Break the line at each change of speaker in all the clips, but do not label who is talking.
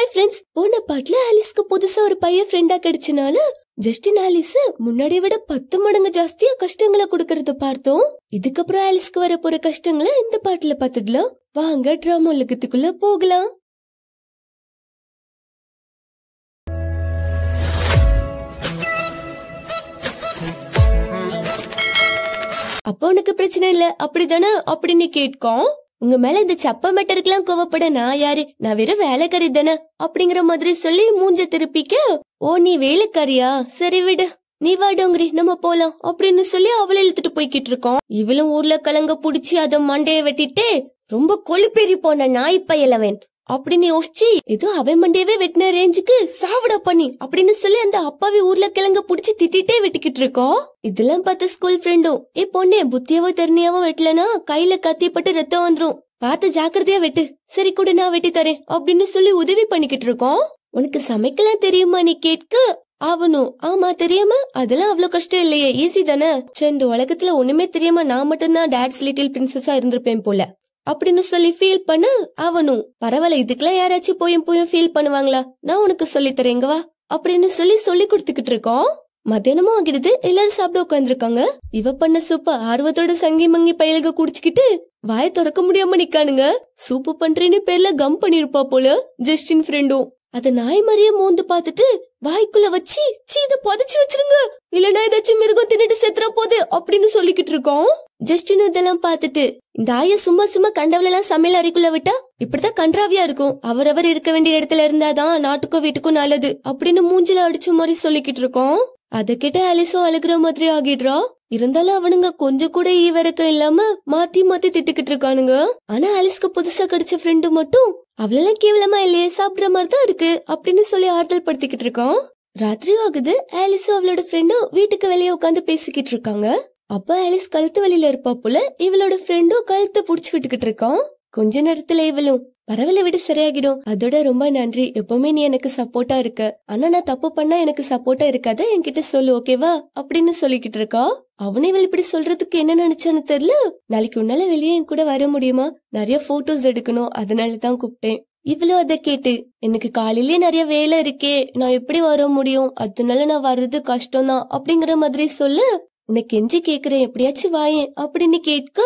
hi friends போன பாட்டுல ஆலிஸ்க்கு புதுசா ஒரு பையன் ஃப்ரெண்டா கிடைச்சனால ஜஸ்டின் ஆலிஸ் முன்னாடி விட பத்து மடங்கு ஜாஸ்தியா கஷ்டங்களை கொடுக்கறத பார்த்தோம் இதுக்கப்புறம் ஆலிஸ்க்கு வர போற கஷ்டங்களை இந்த பாட்டுல பாத்துடலாம் வாங்க டிராமா உலகத்துக்குள்ள போகலாம் அப்ப உனக்கு பிரச்சனை இல்ல அப்படிதானே அப்படின்னு கேட்கும் உங்க மேல இந்த சப்ப மெட்டருக்குலாம் கோவப்பட நான் யாரு நான் வெறும் வேலைக்காரி தானே அப்படிங்கிற மாதிரி சொல்லி மூஞ்ச திருப்பிக்க ஓ நீ வேலைக்காரியா சரி விடு நீ வா டோங்கிரி நம்ம போலாம் அப்படின்னு சொல்லி அவளை இழுத்துட்டு போய்கிட்டு இருக்கோம் இவளும் ஊர்ல கலங்க புடிச்சு அத மண்டைய வெட்டிட்டு ரொம்ப கொழுப்பேறி போன நாய் பயலவன் அப்படின்னு யோசிச்சு ஏதோ அவை மண்டியவே வெட்டின ரேஞ்சுக்கு சாவடா பண்ணி அப்படின்னு சொல்லி அந்த அப்பாவி ஊர்ல கிழங்க புடிச்சு திட்டிட்டே வெட்டிக்கிட்டு இருக்கோம் இதெல்லாம் பார்த்த ஸ்கூல் ஃப்ரெண்டும் ஏ பொண்ணே புத்தியாவோ தெருணியாவோ வெட்டலனா கையில கத்தியப்பட்டு ரத்தம் வந்துரும் பார்த்து ஜாக்கிரதையா வெட்டு சரி கூட நான் வெட்டி தரேன் அப்படின்னு சொல்லி உதவி பண்ணிக்கிட்டு இருக்கோம் உனக்கு சமைக்கலாம் தெரியுமா நீ கேட்க ஆவணும் ஆமா தெரியாம அதெல்லாம் அவ்வளவு கஷ்டம் இல்லையே ஈஸி தானே சரி இந்த உலகத்துல ஒண்ணுமே தெரியாம நான் மட்டும்தான் டேட்ஸ் லிட்டில் பிரின்சஸா இருந்திருப்பேன் போல அப்படின்னு சொல்லி ஃபீல் பண்ண அவனும் பரவாயில்ல இதுக்கெல்லாம் யாராச்சும் போயும் போயும் ஃபீல் பண்ணுவாங்களா நான் உனக்கு சொல்லி தரேங்க வா அப்படின்னு சொல்லி சொல்லி கொடுத்துக்கிட்டு இருக்கோம் மத்தியானமும் ஆகிடுது எல்லாரும் சாப்பிட உட்காந்துருக்காங்க இவ பண்ண சூப்ப ஆர்வத்தோட சங்கி மங்கி பயலுக குடிச்சுக்கிட்டு வாய தொடக்க முடியாம நிக்கானுங்க சூப்பு பண்றேன்னு பேர்ல கம் பண்ணிருப்பா போல ஜஸ்டின் ஃப்ரெண்டும் அத நாய் மாதிரியே மோந்து பாத்துட்டு வாய்க்குள்ள வச்சு சீத புதைச்சு வச்சிருங்க இல்லனா ஏதாச்சும் மிருகம் தின்னுட்டு செத்துற போது அப்படின்னு சொல்லிக்கிட்டு இருக்கோம் ஜஸ்டின் இதெல்லாம் பார்த்துட்டு இந்த ஆய சும்மா சும்மா கண்டவள எல்லாம் சமையல் அறைக்குள்ள விட்டா இப்படிதான் கன்றாவியா இருக்கும் அவரவர் இருக்க வேண்டிய இடத்துல இருந்தாதான் நாட்டுக்கும் வீட்டுக்கும் நல்லது அப்படின்னு மூஞ்சில அடிச்ச மாதிரி சொல்லிக்கிட்டு இருக்கோம் அத கிட்ட அலிசோ அழுகுற மாதிரி ஆகிடுறா இருந்தாலும் அவனுங்க கொஞ்சம் கூட ஈவரக்கம் இல்லாம மாத்தி மாத்தி திட்டுக்கிட்டு இருக்கானுங்க ஆனா அலிஸ்க்கு புதுசா கிடைச்ச ஃப்ரெண்டு மட்டும் அவ்வளவு கேவலமா இல்லையே சாப்பிட்ற மாதிரி தான் இருக்கு அப்படின்னு சொல்லி ஆறுதல் படுத்திக்கிட்டு இருக்கோம் ராத்திரி ஆகுது ஆலிஸும் அவளோட ஃப்ரெண்டும் வீட்டுக்கு வெளியே உட்காந்து பேசிக்கிட்டு இருக்காங்க அப்ப ஆலிஸ் கழுத்து வழியில இருப்பா போல இவளோட ஃப்ரெண்டும் கழுத்தை புடிச்சு விட்டுக்கிட்டு இருக்கான் கொஞ்ச நேரத்துல இவளும் பரவாயில்ல விட சரியாகிடும் அதோட ரொம்ப நன்றி எப்பவுமே நீ எனக்கு சப்போர்ட்டா இருக்க ஆனா நான் தப்பு பண்ணா எனக்கு சப்போர்ட்டா இருக்காத என்கிட்ட சொல்லு ஓகேவா அப்படின்னு சொல்லிக்கிட்டு இருக்கா அவனே இவள் இப்படி சொல்றதுக்கு என்ன நினைச்சான்னு தெரியல நாளைக்கு உன்னால வெளியே என் கூட வர முடியுமா நிறைய போட்டோஸ் எடுக்கணும் அதனாலதான் கூப்பிட்டேன் இவ்வளோ அதை கேட்டு எனக்கு காலையிலே நிறைய வேலை இருக்கே நான் எப்படி வர முடியும் அதனால நான் வர்றது கஷ்டம் தான் அப்படிங்கிற மாதிரி சொல்லு உனக்கு எஞ்சி கேக்குறேன் எப்படியாச்சும் வாயேன் அப்படின்னு கேட்க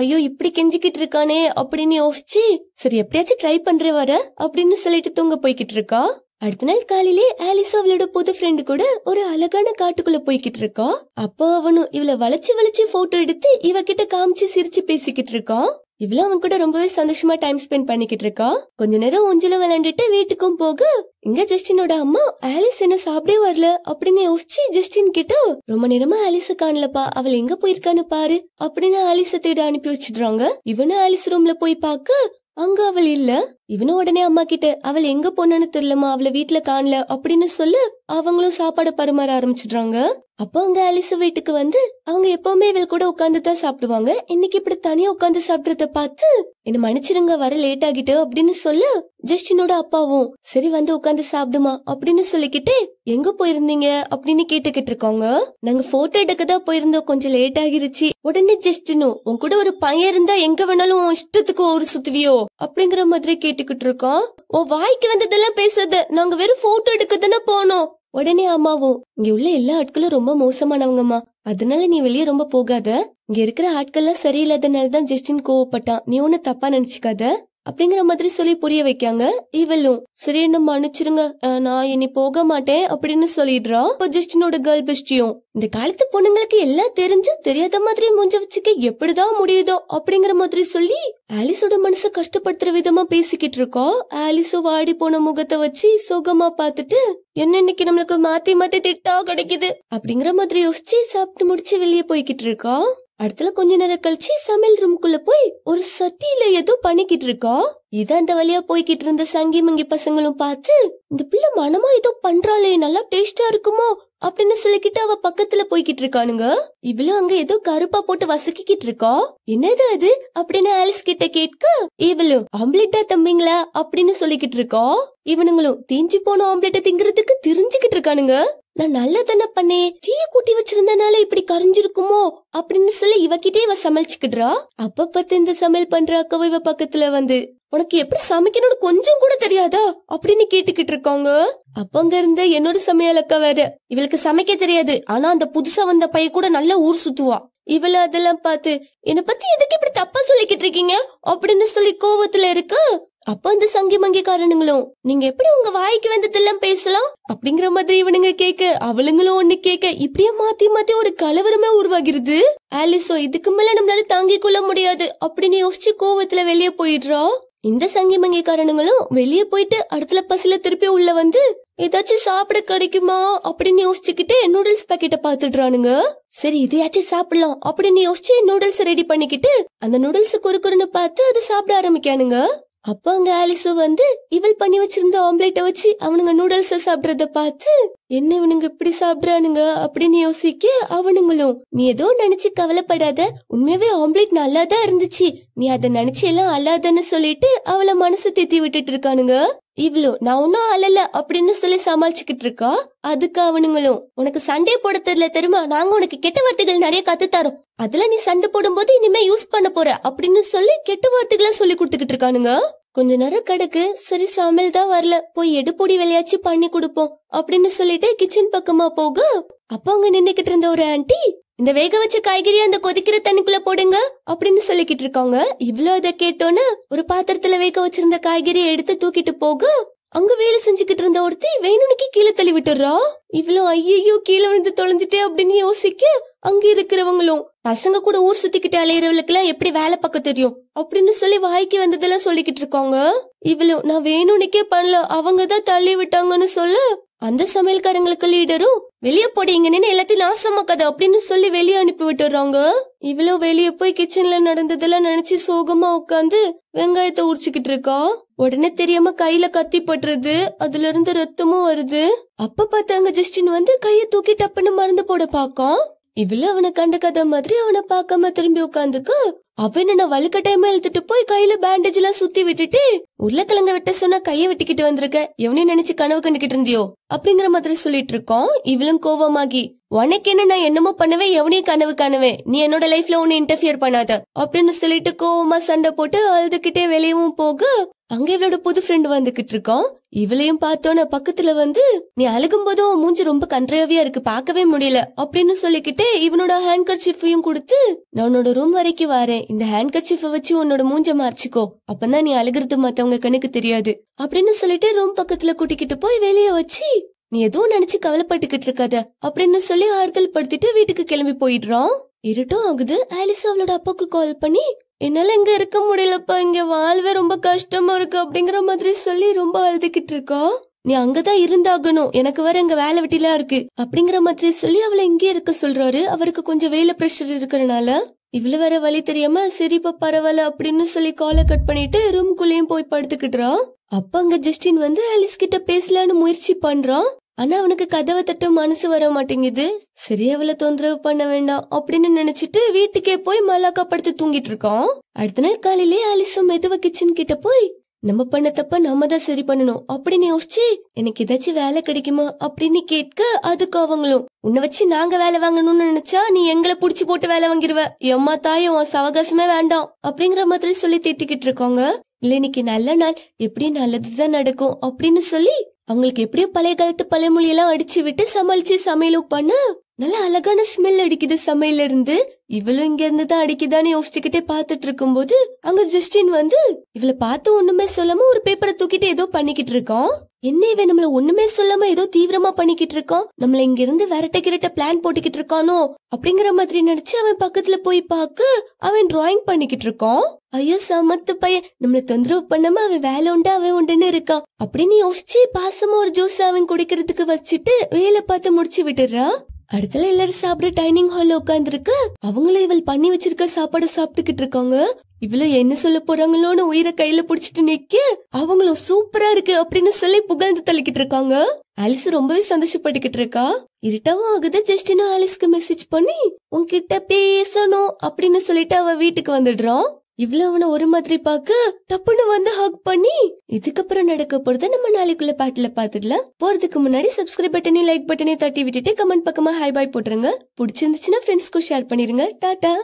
ஐயோ இப்படி கெஞ்சிக்கிட்டு இருக்கானே அப்படின்னு யோசிச்சு சரி எப்படியாச்சும் ட்ரை பண்ற வர அப்படின்னு சொல்லிட்டு தூங்க போய்கிட்டு இருக்கா அடுத்த நாள் காலையிலே ஆலிஸ் அவளோட புது ஃப்ரெண்டு கூட ஒரு அழகான காட்டுக்குள்ள போய்கிட்டு இருக்கான் அப்போ அவனும் இவளை வளைச்சு வளைச்சு போட்டோ எடுத்து இவகிட்ட காமிச்சு சிரிச்சு பேசிக்கிட்டு இருக்கான் இவ்வளவு அவன் கூட ரொம்பவே சந்தோஷமா டைம் ஸ்பெண்ட் பண்ணிக்கிட்டு இருக்கா கொஞ்ச நேரம் ஊஞ்சல விளையாண்டுட்டு வீட்டுக்கும் போக இங்க ஜஸ்டினோட அம்மா ஆலிஸ் என்ன சாப்பிடே வரல அப்படின்னு யோசிச்சு ஜஸ்டின் கிட்ட ரொம்ப நேரமா ஆலிஸ காணலப்பா அவள் எங்க போயிருக்கான்னு பாரு அப்படின்னு ஆலிஸ தேட அனுப்பி வச்சிடுறாங்க இவனும் ஆலிஸ் ரூம்ல போய் பார்க்க அங்க அவள் இல்ல இவனும் உடனே அம்மா கிட்ட அவள் எங்க போனன்னு தெரியலமா அவளை வீட்டுல காணல அப்படின்னு சொல்ல அவங்களும் சாப்பாடு பரிமாற ஆரம்பிச்சிடுறாங்க அப்போ அவங்க அலிச வீட்டுக்கு வந்து அவங்க எப்பவுமே இவள் கூட உட்காந்து தான் சாப்பிடுவாங்க இன்னைக்கு இப்படி தனியா உட்காந்து சாப்பிடுறத பார்த்து என்ன மன்னிச்சிருங்க வர லேட் ஆகிட்டு அப்படின்னு சொல்ல ஜஸ்டினோட அப்பாவும் சரி வந்து உட்காந்து சாப்பிடுமா அப்படின்னு சொல்லிக்கிட்டு எங்க போயிருந்தீங்க அப்படின்னு கேட்டுக்கிட்டு இருக்காங்க நாங்க போட்டோ எடுக்க தான் போயிருந்தோம் கொஞ்சம் லேட் ஆகிருச்சு உடனே ஜஸ்டினும் உன் கூட ஒரு பையன் இருந்தா எங்க வேணாலும் இஷ்டத்துக்கு ஒரு சுத்துவியோ அப்படிங்கிற மாதிரி கேட்டு கேட்டுக்கிட்டு இருக்கோம் உன் வாய்க்கு வந்ததெல்லாம் பேசாத நாங்க வெறும் போட்டோ எடுக்க தானே போனோம் உடனே அம்மாவும் இங்க உள்ள எல்லா ஆட்களும் ரொம்ப மோசமானவங்கம்மா அதனால நீ வெளியே ரொம்ப போகாத இங்க இருக்கிற ஆட்கள்லாம் சரியில்லாதனால தான் ஜஸ்டின் கோவப்பட்டான் நீ ஒன்னும் தப்பா நினைச்சுக்காத அப்படிங்கிற மாதிரி சொல்லி புரிய வைக்காங்க இவளும் சரி என்ன மன்னிச்சிருங்க நான் இனி போக மாட்டேன் அப்படின்னு சொல்லிடுறா இப்போ ஜஸ்டினோட கேர்ள் பெஸ்டியும் இந்த காலத்து பொண்ணுங்களுக்கு எல்லாம் தெரிஞ்சு தெரியாத மாதிரி முஞ்ச வச்சுக்க எப்படிதான் முடியுதோ அப்படிங்கிற மாதிரி சொல்லி ஆலிஸோட மனச கஷ்டப்படுத்துற விதமா பேசிக்கிட்டு இருக்கோம் ஆலிஸோ வாடி போன முகத்தை வச்சு சோகமா பாத்துட்டு என்ன இன்னைக்கு நம்மளுக்கு மாத்தி மாத்தி திட்டா கிடைக்குது அப்படிங்கிற மாதிரி யோசிச்சு சாப்பிட்டு முடிச்சு வெளியே போய்கிட்டு இருக்கோம் அடுத்தல கொஞ்ச நேரம் கழிச்சு சமையல் ரூம்குள்ள போய் ஒரு சட்டியில ஏதோ பண்ணிக்கிட்டு இருக்கா இது அந்த வழியா போய்கிட்டு இருந்த சங்கி மங்கி பசங்களும் பார்த்து இந்த பிள்ளை மனமா ஏதோ பண்றாளே நல்லா டேஸ்டா இருக்குமோ அப்படின்னு சொல்லிக்கிட்டு அவ பக்கத்துல போய்கிட்டு இருக்கானுங்க இவளும் அங்க ஏதோ கருப்பா போட்டு வசக்கிக்கிட்டு இருக்கா என்னது அது அப்படின்னு ஆலிஸ் கிட்ட கேட்க இவளு ஆம்லெட்டா தம்பிங்களா அப்படின்னு சொல்லிக்கிட்டு இருக்கா இவனுங்களும் தீஞ்சு போன ஆம்லெட்டை திங்கறதுக்கு தெரிஞ்சுக்கிட்டு இருக்கானுங்க நான் நல்லதானே பண்ணேன் தீய கூட்டி வச்சிருந்தனால இப்படி கரைஞ்சிருக்குமோ அப்படின்னு சொல்லி இவகிட்டே இவ சமைச்சுக்கிடுறா அப்ப பார்த்து இந்த சமையல் பண்ற அக்காவை இவ பக்கத்துல வந்து உனக்கு எப்படி சமைக்கணும்னு கொஞ்சம் கூட தெரியாதா அப்படின்னு கேட்டுக்கிட்டு இருக்காங்க அப்பங்க இருந்த என்னோட சமையல் அக்கா வேற இவளுக்கு சமைக்க தெரியாது ஆனா அந்த புதுசா வந்த பைய கூட நல்லா ஊர் சுத்துவா இவள அதெல்லாம் பார்த்து என்ன பத்தி எதுக்கு இப்படி தப்பா சொல்லிக்கிட்டு இருக்கீங்க அப்படின்னு சொல்லி கோவத்துல இருக்கு அப்ப அந்த சங்கி மங்கிக்காரனுங்களும் நீங்க எப்படி உங்க வாய்க்கு வந்ததெல்லாம் பேசலாம் அப்படிங்கிற மாதிரி இவனுங்க கேக்க அவளுங்களும் ஒண்ணு கேக்க இப்படியே மாத்தி மாத்தி ஒரு கலவரமே உருவாகிறது ஆலிஸோ இதுக்கு மேல நம்மளால தாங்கி கொள்ள முடியாது அப்படின்னு யோசிச்சு கோவத்துல வெளியே போயிடுறா இந்த சங்கி மங்கிக்காரனுங்களும் வெளியே போயிட்டு அடுத்த பசில திருப்பி உள்ள வந்து ஏதாச்சும் சாப்பிட கிடைக்குமா அப்படின்னு யோசிச்சுக்கிட்டு நூடுல்ஸ் பாக்கெட்டை பாத்துடுறானுங்க சரி இதையாச்சும் சாப்பிடலாம் அப்படின்னு யோசிச்சு நூடுல்ஸ் ரெடி பண்ணிக்கிட்டு அந்த நூடுல்ஸ் குறுக்குறுன்னு பார்த்து அதை சாப்பிட ஆரம்பிக்கானுங்க அப்ப அங்க ஆலிசு வந்து இவள் பண்ணி வச்சிருந்த ஆம்லெட்டை வச்சு அவனுங்க நூடுல்ஸ சாப்பிடுறத பார்த்து என்ன இவனுங்க இப்படி சாப்பிடுறானுங்க அப்படின்னு யோசிக்க அவனுங்களும் நீ ஏதோ நினைச்சு கவலைப்படாத உண்மையாவே ஆம்லேட் நல்லா தான் இருந்துச்சு நீ அத நினைச்சு எல்லாம் அல்லாதன்னு சொல்லிட்டு அவளை மனசு தித்தி விட்டுட்டு இருக்கானுங்க இவ்ளோ நான் ஒன்னும் அழல அப்படின்னு சொல்லி சமாளிச்சுக்கிட்டு இருக்கா அதுக்கு அவனுங்களும் உனக்கு சண்டை போட தெரியல தெரியுமா நாங்க உனக்கு கெட்ட வார்த்தைகள் நிறைய கத்து தரோம் அதுல நீ சண்டை போடும்போது இனிமே யூஸ் பண்ண போற அப்படின்னு சொல்லி கெட்ட வார்த்தைகளை சொல்லி கொடுத்துக்கிட்டு இருக்கானுங்க கொஞ்ச நேரம் கிடக்கு சரி சமையல் தான் வரல போய் எடுப்பொடி விளையாச்சு பண்ணி கொடுப்போம் அப்படின்னு சொல்லிட்டு கிச்சன் பக்கமா போக அப்ப அங்க நின்னுகிட்டு இருந்த ஒரு ஆன்டி இந்த வேக வச்ச காய்கறி அந்த கொதிக்கிற தண்ணிக்குள்ள போடுங்க அப்படின்னு சொல்லிக்கிட்டு இருக்காங்க இவ்வளவு இதை கேட்டோன்னு ஒரு பாத்திரத்துல வேக வச்சிருந்த காய்கறியை எடுத்து தூக்கிட்டு போக அங்க வேலை செஞ்சுக்கிட்டு இருந்த ஒருத்தி வேணுனுக்கு கீழே தள்ளி விட்டுறா இவ்வளவு ஐயோ கீழே விழுந்து தொலைஞ்சிட்டே அப்படின்னு யோசிக்க அங்க இருக்கிறவங்களும் பசங்க கூட ஊர் சுத்திக்கிட்டு அலையிறவளுக்கு எல்லாம் எப்படி வேலை பார்க்க தெரியும் அப்படின்னு சொல்லி வாய்க்கு வந்ததெல்லாம் சொல்லிக்கிட்டு இருக்காங்க இவ்வளவு நான் வேணுனுக்கே பண்ணல அவங்க தான் தள்ளி விட்டாங்கன்னு சொல்ல அந்த சமையல்காரங்களுக்கு லீடரும் வெளியே போடி எல்லாத்தையும் நாசமாக்காது அப்படின்னு சொல்லி வெளியே அனுப்பி விட்டுறாங்க இவ்வளவு வெளியே போய் கிச்சன்ல நடந்ததெல்லாம் நினைச்சு சோகமா உட்காந்து வெங்காயத்தை உரிச்சுக்கிட்டு இருக்கா உடனே தெரியாம கையில கத்தி பட்டுறது அதுல இருந்து ரத்தமும் வருது அப்ப பார்த்தாங்க ஜஸ்டின் வந்து கைய தூக்கி டப்புன்னு மருந்து போட பாக்கோம் இவ்வளவு அவனை கண்டுக்காத மாதிரி அவனை பார்க்காம திரும்பி உட்காந்துக்கு அவ என்ன வலுக்கட்டாயமா இழுத்துட்டு போய் கையில பேண்டேஜ் எல்லாம் சுத்தி விட்டுட்டு உருளைக்கிழங்க வெட்ட சொன்னா கைய வெட்டிக்கிட்டு வந்திருக்க எவனையும் நினைச்சு கனவு கண்டுகிட்டு இருந்தியோ அப்படிங்கிற மாதிரி சொல்லிட்டு இருக்கோம் இவளும் கோவமாகி உனக்கு என்ன நான் என்னமோ பண்ணவே எவனையும் கனவு கனவே நீ என்னோட லைஃப்ல ஒன்னு இன்டர்ஃபியர் பண்ணாத அப்படின்னு சொல்லிட்டு கோவமா சண்டை போட்டு அழுதுகிட்டே வெளியவும் போக அங்க இவளோட புது ஃப்ரெண்ட் வந்துகிட்டு இருக்கோம் இவளையும் பார்த்தோன்ன பக்கத்துல வந்து நீ அழுகும் போதும் மூஞ்சி ரொம்ப கன்றையாவியா இருக்கு பார்க்கவே முடியல அப்படின்னு சொல்லிக்கிட்டே இவனோட ஹேண்ட் கர்ச்சிஃபையும் கொடுத்து நான் உன்னோட ரூம் வரைக்கும் வரேன் இந்த ஹேண்ட் கர்ச்சிஃப வச்சு உன்னோட மூஞ்ச மார்ச்சிக்கோ அப்பதான் நீ அழுகிறது மத்தவங்க கணக்கு தெரியாது அப்படின்னு சொல்லிட்டு ரூம் பக்கத்துல கூட்டிக்கிட்டு போய் வெளிய வச்சு நீ எதுவும் நினைச்சு கவலைப்பட்டுக்கிட்டு இருக்காத அப்படின்னு சொல்லி ஆறுதல் படுத்திட்டு வீட்டுக்கு கிளம்பி போயிடுறான் இருட்டும் ஆகுது ஆலிஸ் அவளோட அப்பாக்கு கால் பண்ணி என்னால் இங்கே இருக்க முடியலப்பா இங்கே வாழ்வே ரொம்ப கஷ்டமா இருக்கு அப்படிங்கிற மாதிரி சொல்லி ரொம்ப அழுதுகிட்டு இருக்கா நீ அங்கதான் இருந்தாகணும் எனக்கு வேற இங்க வேலை வெட்டிலாம் இருக்கு அப்படிங்கிற மாதிரி சொல்லி அவளை இங்கே இருக்க சொல்றாரு அவருக்கு கொஞ்சம் வேலை ப்ரெஷர் இருக்கிறனால இவ்வளவு வேற வழி தெரியாம சரிப்பா பரவாயில்ல அப்படின்னு சொல்லி காலை கட் பண்ணிட்டு ரூம்குள்ளேயும் போய் படுத்துக்கிட்டுறான் அப்ப அங்க ஜஸ்டின் வந்து ஆலிஸ் கிட்ட பேசலான்னு முயற்சி பண்றான் ஆனா அவனுக்கு கதவை தட்ட மனசு வர மாட்டேங்குது சரி அவளை தொந்தரவு பண்ண வேண்டாம் அப்படின்னு நினைச்சிட்டு வீட்டுக்கே போய் மலாக்கா படுத்து தூங்கிட்டு இருக்கோம் அடுத்த நாள் காலையிலே அலிசம் மெதுவ கிச்சன் கிட்ட போய் நம்ம பண்ண தப்ப நம்ம தான் சரி பண்ணணும் அப்படின்னு யோசிச்சு எனக்கு ஏதாச்சும் வேலை கிடைக்குமா அப்படின்னு கேட்க அதுக்கு அவங்களும் உன்னை வச்சு நாங்க வேலை வாங்கணும்னு நினைச்சா நீ எங்களை புடிச்சு போட்டு வேலை வாங்கிருவ எம்மா தாயும் உன் சவகாசமே வேண்டாம் அப்படிங்கிற மாதிரி சொல்லி திட்டிக்கிட்டு இருக்காங்க இல்ல இன்னைக்கு நல்ல நாள் எப்படி நல்லதுதான் நடக்கும் அப்படின்னு சொல்லி அவங்களுக்கு எப்படியோ பழைய காலத்து மொழியெல்லாம் அடிச்சு விட்டு சமாளிச்சு சமையலும் பண்ண நல்ல அழகான ஸ்மெல் அடிக்குது சமையல இருந்து இவளும் இங்க இருந்து தான் அடிக்குதான்னு யோசிச்சுக்கிட்டே பாத்துட்டு இருக்கும் போது அங்க ஜஸ்டின் வந்து இவளை பார்த்து ஒண்ணுமே சொல்லாம ஒரு பேப்பரை தூக்கிட்டு ஏதோ பண்ணிக்கிட்டு இருக்கோம் என்ன இவன் நம்மள ஒண்ணுமே சொல்லாம ஏதோ தீவிரமா பண்ணிக்கிட்டு இருக்கோம் நம்மள இங்க இருந்து விரட்ட கிரட்ட பிளான் போட்டுக்கிட்டு இருக்கானோ அப்படிங்கிற மாதிரி நினைச்சு அவன் பக்கத்துல போய் பாக்க அவன் டிராயிங் பண்ணிக்கிட்டு இருக்கான் ஐயோ சமத்து பையன் நம்மள தொந்தரவு பண்ணாம அவன் வேலை உண்டு அவன் உண்டுன்னு இருக்கான் அப்படின்னு யோசிச்சு பாசமா ஒரு ஜூஸ் அவன் குடிக்கிறதுக்கு வச்சுட்டு வேலை பார்த்து முடிச்சு விட்டுறான் அடுத்தல எல்லாரும் சாப்பிட டைனிங் ஹால்ல உட்காந்துருக்கு அவங்களும் இவள் பண்ணி வச்சிருக்க சாப்பாடு சாப்பிட்டுக்கிட்டு இருக்காங்க இவ்வளவு என்ன சொல்ல போறாங்களோன்னு உயிரை கையில புடிச்சிட்டு நிக்க அவங்களும் சூப்பரா இருக்கு அப்படின்னு சொல்லி புகழ்ந்து தள்ளிக்கிட்டு இருக்காங்க அலிஸ் ரொம்பவே சந்தோஷப்பட்டுக்கிட்டு இருக்கா இருட்டாவும் ஆகுது ஜஸ்டினா ஆலிஸ்க்கு மெசேஜ் பண்ணி உன்கிட்ட பேசணும் அப்படின்னு சொல்லிட்டு அவ வீட்டுக்கு வந்துடுறான் இவ்ளோ அவனை ஒரு மாதிரி பார்க்க டப்புன்னு வந்து ஹக் பண்ணி இதுக்கப்புறம் நடக்க போறத நம்ம நாளைக்குள்ள பாட்டுல பாத்துடலாம் போறதுக்கு முன்னாடி சப்ஸ்கிரைப் பட்டனையும் லைக் பட்டனையும் தட்டி விட்டுட்டு கமெண்ட் பக்கமா ஹை பாய் போட்டுருங்க பிடிச்சிருந்துச்சுன்னா ஃப்ரெண்ட்ஸ்க்கும் ஷேர் பண்ணிருங்க டாட்டா